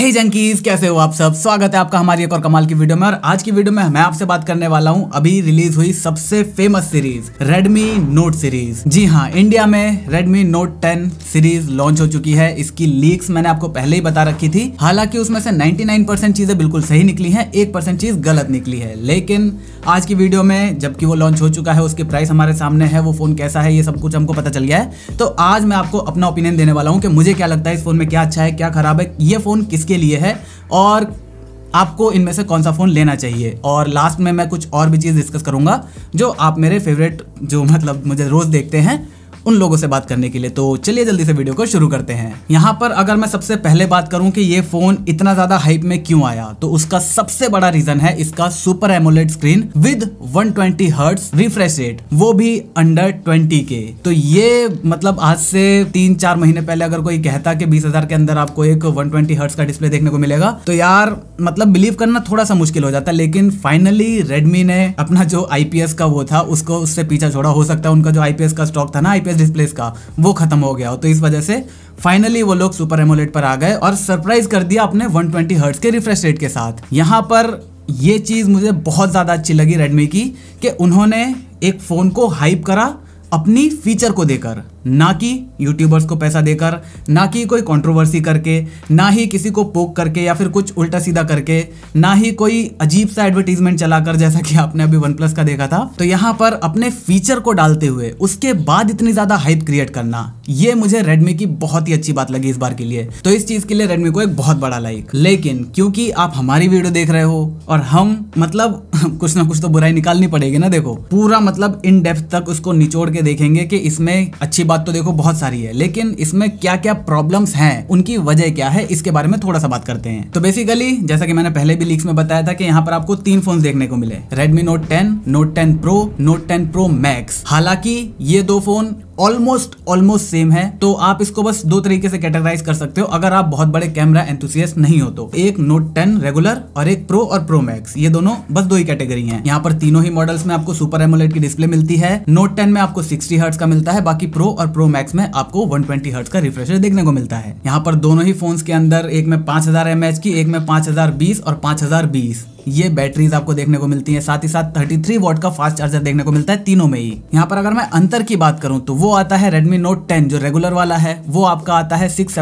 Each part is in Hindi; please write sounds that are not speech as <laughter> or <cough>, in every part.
हे जंकीज कैसे हो आप सब स्वागत है आपका हमारी एक और कमाल की वीडियो में और आज की वीडियो में मैं आपसे बात करने वाला हूं अभी रिलीज हुई सबसे famous series Redmi Note series जी हां इंडिया में Redmi Note 10 सीरीज लॉन्च हो चुकी है इसकी लीक्स मैंने आपको पहले ही बता रखी थी हालांकि उसमें से 99% चीजें बिल्कुल सही निकली है एक परसेंट चीज गलत निकली है लेकिन आज की वीडियो में जबकि वो लॉन्च हो चुका है उसके प्राइस हमारे सामने है वो फोन कैसा है ये सब कुछ हमको पता चल गया है तो आज मैं आपको अपना ओपिनियन देने वाला हूँ कि मुझे क्या लगता है इस फोन में क्या अच्छा है क्या खराब है ये फोन किस किसके लिए है और आपको इनमें से कौन सा फ़ोन लेना चाहिए और लास्ट में मैं कुछ और भी चीज़ डिस्कस करूँगा जो आप मेरे फेवरेट जो मतलब मुझे रोज़ देखते हैं उन लोगों से बात करने के लिए तो चलिए जल्दी से वीडियो को शुरू करते हैं यहाँ पर अगर मैं सबसे पहले बात करूँ कि ये फोन इतना ज्यादा हाइप में क्यों आया तो उसका सबसे बड़ा रीजन है इसका super AMOLED screen with 120 twenty hertz refresh rate वो भी अंडर 20 के तो ये मतलब आज से तीन चार महीने पहले अगर कोई कहता कि बीस हजार के अंदर आपको एक 120 ट्वेंटी का डिस्प्ले देखने को मिलेगा तो यार मतलब बिलीव करना थोड़ा सा मुश्किल हो जाता लेकिन फाइनली रेडमी ने अपना जो आईपीएस का वो था उसको उससे पीछा छोड़ा हो सकता है उनका जो आईपीएस का स्टॉक था ना आईपीएस डिस्प्लेस का वो खत्म हो गया हो तो इस वजह से फाइनली वो लोग सुपर एमोलेट पर आ गए और सरप्राइज कर दिया अपने 120 ट्वेंटी के रिफ्रेश रेट के साथ यहाँ पर ये चीज़ मुझे बहुत ज़्यादा अच्छी लगी रेडमी की कि उन्होंने एक फ़ोन को हाइप करा अपनी फीचर को देकर ना कि यूट्यूबर्स को पैसा देकर ना कि कोई कंट्रोवर्सी करके ना ही किसी को पोक करके या फिर कुछ उल्टा सीधा करके ना ही कोई अजीब सा एडवर्टीजमेंट चलाकर जैसा कि आपने अभी वन प्लस का देखा था तो यहाँ पर अपने फीचर को डालते हुए उसके बाद इतनी ज़्यादा हाइप क्रिएट करना ये मुझे रेडमी की बहुत ही अच्छी बात लगी इस बार के लिए तो इस चीज़ के लिए रेडमी को एक बहुत बड़ा लाइक लेकिन क्योंकि आप हमारी वीडियो देख रहे हो और हम मतलब <laughs> कुछ ना कुछ तो बुराई निकालनी पड़ेगी ना देखो पूरा मतलब इन डेप्थ तक उसको निचोड़ के देखेंगे कि इसमें अच्छी बात तो देखो बहुत सारी है लेकिन इसमें क्या क्या प्रॉब्लम्स हैं उनकी वजह क्या है इसके बारे में थोड़ा सा बात करते हैं तो बेसिकली जैसा कि मैंने पहले भी लीक्स में बताया था कि यहाँ पर आपको तीन फोन देखने को मिले Redmi note ten note ten pro note ten pro max हालांकि ये दो फोन ऑलमोस्ट ऑलमोस्ट सेम है तो आप इसको बस दो तरीके से कैटेगराइज कर सकते हो अगर आप बहुत बड़े कैमरा एंथुसियस्ट नहीं हो तो एक नोट टेन रेगुलर और एक प्रो और प्रो मैक्स ये दोनों बस दो ही कैटेगरी है यहाँ पर तीनों ही मॉडल्स में आपको सुपर एमोलेट की डिस्प्ले मिलती है नोट टेन में आपको सिक्सटी हर्ट्स का मिलता है बाकी प्रो और प्रो मैक्स में आपको वन ट्वेंटी हर्ट्स का रिफ्रेशर देखने को मिलता है यहाँ पर दोनों ही फोन के अंदर एक में पांच हजार एमएच की एक में पांच हजार बीस और पांच हजार बीस ये बैटरीज आपको देखने को मिलती है साथ ही साथ 33 वॉट का फास्ट चार्जर देखने को मिलता है तीनों में ही यहाँ पर अगर मैं अंतर की बात करूँ तो वो आता है रेडमी नोट टेन जो रेगुलर वाला है वो आपका आता है सिक्स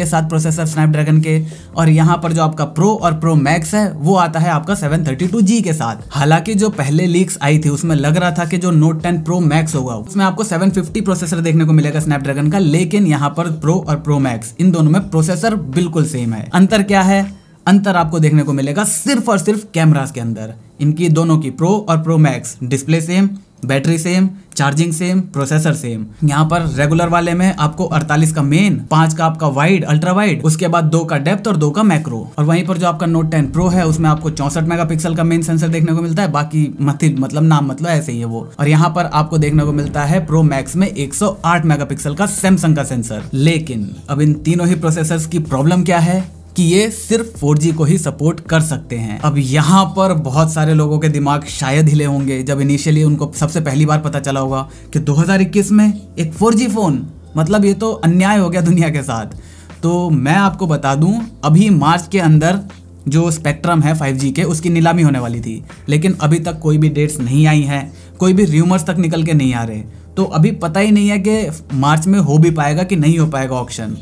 के साथ प्रोसेसर स्नैपड्रैगन के और यहाँ पर जो आपका प्रो और प्रो मैक्स है वो आता है आपका सेवन के साथ हालांकि जो पहले लीक्स आई थी उसमें लग रहा था कि जो नोट टेन प्रो मैक्स होगा उसमें आपको सेवन प्रोसेसर देखने को मिलेगा स्नैपड्रैगन का लेकिन यहाँ पर प्रो और प्रो मैक्स इन दोनों में प्रोसेसर बिल्कुल सेम है अंतर क्या है अंतर आपको देखने को मिलेगा सिर्फ और सिर्फ कैमरास के अंदर इनकी दोनों की प्रो और pro max display same battery same charging same processor same यहाँ पर रेगुलर वाले में आपको 48 का मेन पांच का आपका वाइड अल्ट्रा वाइड उसके बाद दो का डेप्थ और दो का मैक्रो और वहीं पर जो आपका नोट 10 प्रो है उसमें आपको चौसठ मेगापिक्सल का मेन सेंसर देखने को मिलता है बाकी मथिल मतलब नाम मतलब ऐसे ही है वो और यहाँ पर आपको देखने को मिलता है प्रो मैक्स में 108 मेगापिक्सल का सैमसंग का सेंसर लेकिन अब इन तीनों ही प्रोसेसर की प्रॉब्लम क्या है कि ये सिर्फ 4G को ही सपोर्ट कर सकते हैं अब यहाँ पर बहुत सारे लोगों के दिमाग शायद हिले होंगे जब इनिशियली उनको सबसे पहली बार पता चला होगा कि 2021 में एक 4G फ़ोन मतलब ये तो अन्याय हो गया दुनिया के साथ तो मैं आपको बता दूं अभी मार्च के अंदर जो स्पेक्ट्रम है 5G के उसकी नीलामी होने वाली थी लेकिन अभी तक कोई भी डेट्स नहीं आई हैं कोई भी र्यूमर्स तक निकल के नहीं आ रहे तो अभी पता ही नहीं है कि मार्च में हो भी पाएगा कि नहीं हो पाएगा ऑप्शन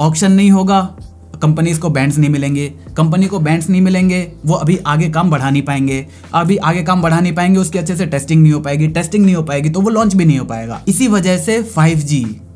ऑप्शन नहीं होगा कंपनीज को बैंड्स नहीं मिलेंगे कंपनी को बैंड्स नहीं मिलेंगे वो अभी आगे काम बढ़ा नहीं पाएंगे अभी आगे काम बढ़ा नहीं पाएंगे उसकी अच्छे से टेस्टिंग नहीं हो पाएगी टेस्टिंग नहीं हो पाएगी तो वो लॉन्च भी नहीं हो पाएगा इसी वजह से फाइव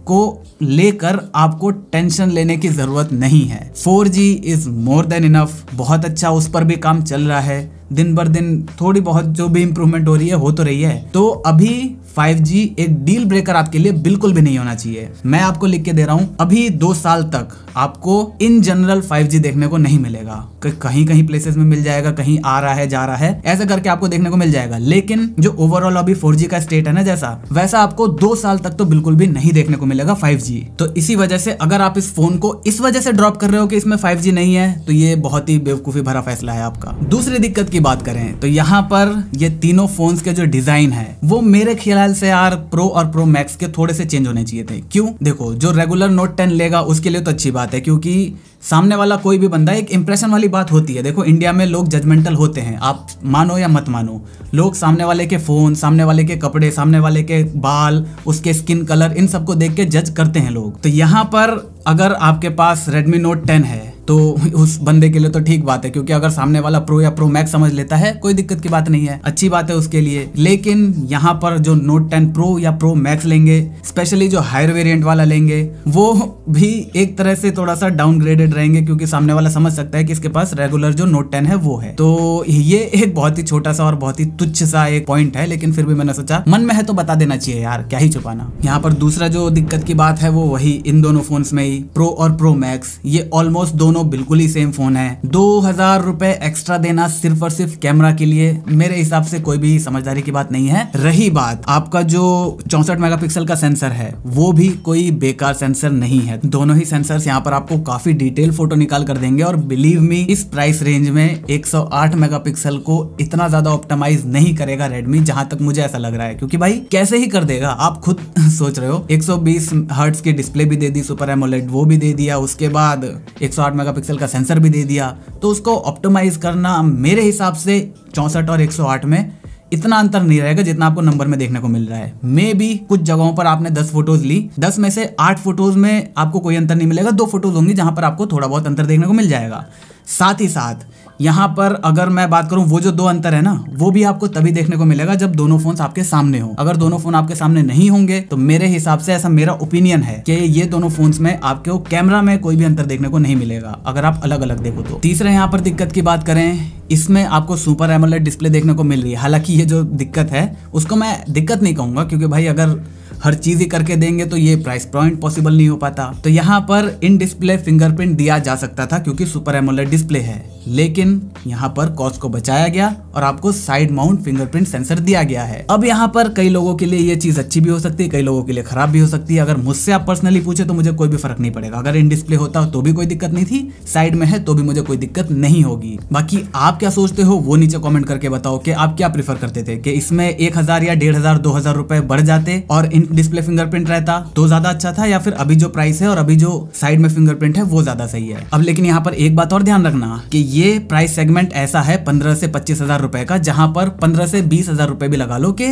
को लेकर आपको टेंशन लेने की ज़रूरत नहीं है जी इज़ मोर देन इनफ बहुत अच्छा उस पर भी काम चल रहा है दिन भर दिन थोड़ी बहुत जो भी इम्प्रूवमेंट हो रही है हो तो रही है तो अभी 5G एक डील ब्रेकर आपके लिए बिल्कुल भी नहीं होना चाहिए मैं आपको लिख के दे रहा हूँ अभी दो साल तक आपको इन जनरल 5G देखने को नहीं मिलेगा कहीं कहीं प्लेसेस में मिल जाएगा कहीं आ रहा है जा रहा है ऐसे करके आपको देखने को मिल जाएगा लेकिन जो ओवरऑल अभी 4G का स्टेट है ना जैसा वैसा आपको दो साल तक तो बिल्कुल भी नहीं देखने को मिलेगा 5G तो इसी वजह से अगर आप इस फोन को इस वजह से ड्रॉप कर रहे हो कि इसमें 5G नहीं है तो ये बहुत ही बेवकूफी भरा फैसला है आपका दूसरी दिक्कत की बात करें तो यहाँ पर ये तीनों फोन के जो डिजाइन है वो मेरे ख्याल ख्याल से यार प्रो और प्रो मैक्स के थोड़े से चेंज होने चाहिए थे क्यों देखो जो रेगुलर नोट टेन लेगा उसके लिए तो अच्छी बात है क्योंकि सामने वाला कोई भी बंदा एक इंप्रेशन वाली बात होती है देखो इंडिया में लोग जजमेंटल होते हैं आप मानो या मत मानो लोग सामने वाले के फ़ोन सामने वाले के कपड़े सामने वाले के बाल उसके स्किन कलर इन सबको देख के जज करते हैं लोग तो यहाँ पर अगर आपके पास रेडमी नोट टेन है तो उस बंदे के लिए तो ठीक बात है क्योंकि अगर सामने वाला प्रो या प्रो मैक्स समझ लेता है कोई दिक्कत की बात नहीं है अच्छी बात है उसके लिए लेकिन यहाँ पर जो नोट टेन प्रो या प्रो मैक्स लेंगे स्पेशली जो हायर वेरियंट वाला लेंगे वो भी एक तरह से थोड़ा सा डाउनग्रेडेड रहेंगे क्योंकि सामने वाला समझ सकता है कि इसके पास रेगुलर जो नोट टेन है वो है तो ये एक बहुत ही छोटा सा और बहुत ही तुच्छ सा एक पॉइंट है लेकिन फिर भी मैंने सोचा मन में है तो बता देना चाहिए यार क्या ही छुपाना यहाँ पर दूसरा जो दिक्कत की बात है वो वही इन दोनों फोन्स में ही प्रो और प्रो मैक्स ये ऑलमोस्ट दोनों दोनों बिल्कुल ही सेम फोन है दो हजार रूपए एक्स्ट्रा देना सिर्फ और सिर्फ कैमरा के लिए मेरे हिसाब से कोई भी समझदारी की बात नहीं है रही बात आपका जो चौसठ मेगापिक्सल का सेंसर है वो भी कोई बेकार सेंसर नहीं है दोनों ही सेंसर यहाँ पर आपको काफी डिटेल फोटो निकाल कर देंगे और बिलीव मी इस प्राइस रेंज में 108 मेगापिक्सल को इतना ज्यादा ऑप्टिमाइज नहीं करेगा रेडमी जहां तक मुझे ऐसा लग रहा है क्योंकि भाई कैसे ही कर देगा आप खुद <laughs> सोच रहे हो एक सौ बीस हर्ट्स की डिस्प्ले भी दे दी सुपर एमोलेट वो भी दे दिया उसके बाद 108 मेगा मेगापिक्सल का सेंसर भी दे दिया तो उसको ऑप्टोमाइज करना मेरे हिसाब से चौंसठ और 108 में इतना अंतर नहीं रहेगा जितना आपको नंबर में देखने को मिल रहा है मे भी कुछ जगहों पर आपने दस फोटोज ली दस में से आठ फोटोज में आपको कोई अंतर नहीं मिलेगा दो फोटोज होंगी जहां पर आपको थोड़ा बहुत अंतर देखने को मिल जाएगा साथ ही साथ यहाँ पर अगर मैं बात करूँ वो जो दो अंतर है ना वो भी आपको तभी देखने को मिलेगा जब दोनों फोन आपके सामने हो अगर दोनों फोन आपके सामने नहीं होंगे तो मेरे हिसाब से ऐसा मेरा ओपिनियन है कि ये दोनों फोन में आपको कैमरा में कोई भी अंतर देखने को नहीं मिलेगा अगर आप अलग अलग देखो तो तीसरा यहाँ पर दिक्कत की बात करें इसमें आपको सुपर एमोलेट डिस्प्ले देखने को मिल रही है हालांकि ये जो दिक्कत है उसको मैं दिक्कत नहीं कहूंगा क्योंकि भाई अगर हर चीज़ ही करके देंगे तो ये प्राइस पॉइंट पॉसिबल नहीं हो पाता तो यहाँ पर इन डिस्प्ले फिंगरप्रिंट दिया जा सकता था क्योंकि सुपर एमोलेट डिस्प्ले है लेकिन यहाँ पर कॉस्ट को बचाया गया और आपको साइड माउंट फिंगरप्रिंट सेंसर दिया गया है अब यहाँ पर कई लोगों के लिए ये चीज अच्छी भी हो सकती है कई लोगों के लिए खराब भी हो सकती है अगर मुझसे आप पर्सनली पूछे तो मुझे कोई भी फर्क नहीं पड़ेगा अगर इन डिस्प्ले होता तो भी कोई दिक्कत नहीं थी साइड में है तो भी मुझे कोई दिक्कत नहीं होगी बाकी आप क्या सोचते हो वो नीचे कॉमेंट करके बताओ कि आप क्या प्रीफर करते थे कि इसमें एक हजार या डेढ़ हजार दो हजार रुपए बढ़ जाते और इन डिस्प्ले फिंगरप्रिंट रहता तो ज्यादा अच्छा था या फिर अभी जो प्राइस है और अभी जो साइड में फिंगरप्रिंट है वो ज्यादा सही है अब लेकिन यहाँ पर एक बात और ध्यान रखना की ये प्राइस सेगमेंट ऐसा है पंद्रह से पच्चीस हज़ार रुपए का जहां पर पंद्रह से बीस हज़ार रुपए भी लगा लो कि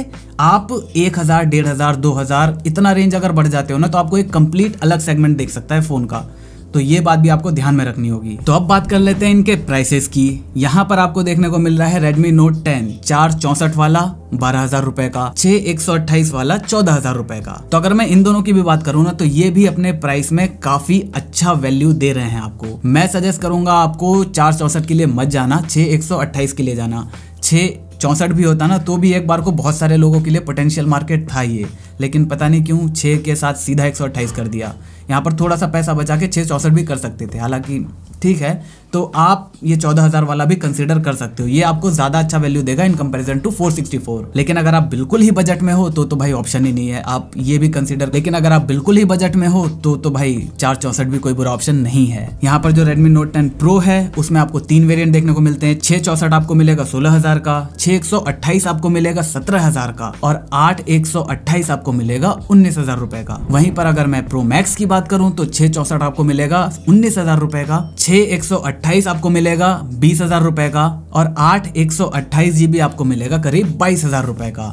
आप एक हज़ार डेढ़ हज़ार दो हज़ार इतना रेंज अगर बढ़ जाते हो ना तो आपको एक कंप्लीट अलग सेगमेंट देख सकता है फ़ोन का तो ये बात भी आपको ध्यान में रखनी होगी तो अब बात कर लेते हैं इनके प्राइसेस की यहाँ पर आपको देखने को मिल रहा है रेडमी नोट टेन चार चौसठ वाला बारह हजार रूपए का छह एक सौ अट्ठाईस वाला चौदह हजार रूपए का तो अगर मैं इन दोनों की भी बात करूँ ना तो ये भी अपने प्राइस में काफी अच्छा वैल्यू दे रहे हैं आपको मैं सजेस्ट करूंगा आपको चार चौसठ के लिए मत जाना छह एक सौ अट्ठाईस के लिए जाना छह चौसठ भी होता ना तो भी एक बार को बहुत सारे लोगों के लिए पोटेंशियल मार्केट था ये लेकिन पता नहीं क्यों छः के साथ सीधा एक कर दिया यहाँ पर थोड़ा सा पैसा बचा के छः भी कर सकते थे हालांकि ठीक है तो आप ये चौदह हजार वाला भी कंसिडर कर सकते हो ये आपको ज्यादा अच्छा वैल्यू देगा इन comparison to four sixty four लेकिन अगर आप बिल्कुल ही बजट में हो तो तो भाई ऑप्शन ही नहीं है आप ये भी कंसिडर लेकिन अगर आप बिल्कुल ही बजट में हो तो तो भाई चार चौसठ भी कोई बुरा ऑप्शन नहीं है यहाँ पर जो रेडमी नोट टेन प्रो है उसमें आपको तीन वेरियंट देखने को मिलते हैं छह चौसठ आपको मिलेगा सोलह हजार का छह एक सौ अट्ठाईस आपको मिलेगा सत्रह हजार का और आठ एक सौ अट्ठाईस आपको मिलेगा उन्नीस हजार रुपए का वहीं पर अगर मैं प्रो मैक्स की बात करूं तो छह चौसठ आपको मिलेगा उन्नीस हजार रुपए का छह एक सौ अट्ठाईस अट्ठाईस आपको मिलेगा बीस हजार रुपए का और आठ एक सौ अट्ठाईस जीबी आपको मिलेगा करीब बाईस हजार रुपए का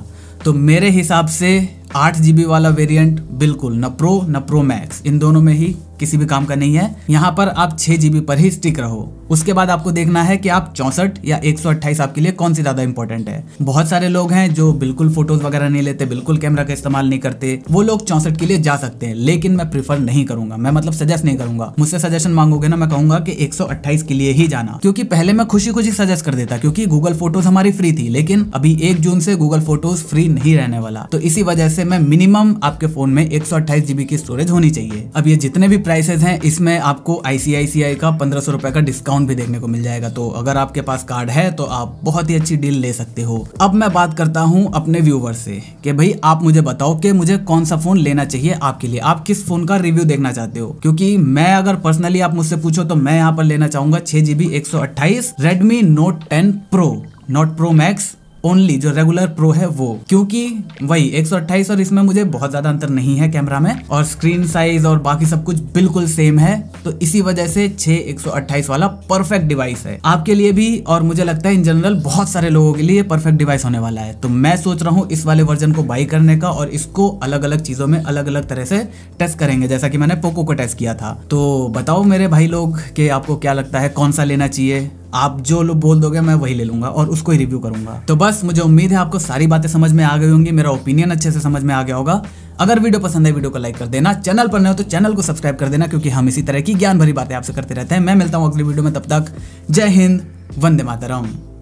तो मेरे हिसाब से आठ जीबी वाला वेरिएंट बिल्कुल न प्रो न प्रो मैक्स इन दोनों में ही किसी भी काम का नहीं है यहाँ पर आप छह जीबी पर ही स्टिक रहो उसके बाद आपको देखना है कि आप चौसठ या एक आपके लिए कौन सी ज्यादा इंपॉर्टेंट है बहुत सारे लोग हैं जो बिल्कुल फोटोज वगैरह नहीं लेते बिल्कुल कैमरा का इस्तेमाल नहीं करते वो लोग चौसठ के लिए जा सकते हैं लेकिन मैं प्रीफर नहीं करूंगा मैं मतलब सजेस्ट नहीं करूंगा मुझसे सजेशन मांगोगे ना मैं कहूंगा कि एक के लिए ही जाना क्योंकि पहले मैं खुशी खुशी सजेस्ट कर देता क्योंकि गूगल फोटोज हमारी फ्री थी लेकिन अभी एक जून से गूगल फोटोज फ्री नहीं रहने वाला तो इसी वजह से मैं मिनिमम आपके फोन में एक जीबी की स्टोरेज होनी चाहिए अब ये जितने भी प्राइसेज हैं इसमें आपको आई का पंद्रह सौ का डिस्काउंट भी देखने को मिल जाएगा तो अगर आपके पास कार्ड है तो आप बहुत ही अच्छी डील ले सकते हो अब मैं बात करता हूँ अपने व्यूवर से कि भाई आप मुझे बताओ कि मुझे कौन सा फोन लेना चाहिए आपके लिए आप किस फोन का रिव्यू देखना चाहते हो क्योंकि मैं अगर पर्सनली आप मुझसे पूछो तो मैं यहाँ पर लेना चाहूंगा छह जीबी एक सौ अट्ठाईस Redmi note ten pro note pro max only जो रेगुलर प्रो है वो क्योंकि वही एक और इसमें मुझे बहुत ज्यादा अंतर नहीं है कैमरा में और स्क्रीन साइज और बाकी सब कुछ बिल्कुल सेम है तो इसी वजह से छह एक वाला परफेक्ट डिवाइस है आपके लिए भी और मुझे लगता है इन जनरल बहुत सारे लोगों के लिए परफेक्ट डिवाइस होने वाला है तो मैं सोच रहा हूँ इस वाले वर्जन को बाई करने का और इसको अलग अलग चीजों में अलग अलग तरह से टेस्ट करेंगे जैसा कि मैंने पोको को टेस्ट किया था तो बताओ मेरे भाई लोग कि आपको क्या लगता है कौन सा लेना चाहिए आप जो लोग बोल दोगे मैं वही ले लूंगा और उसको ही रिव्यू करूंगा तो बस मुझे उम्मीद है आपको सारी बातें समझ में आ गई होंगी मेरा ओपिनियन अच्छे से समझ में आ गया होगा अगर वीडियो पसंद है वीडियो को लाइक कर देना चैनल पर नए हो तो चैनल को सब्सक्राइब कर देना क्योंकि हम इसी तरह की ज्ञान भरी बातें आपसे करते रहते हैं मैं मिलता हूँ अगली वीडियो में तब तक जय हिंद वंदे मातरम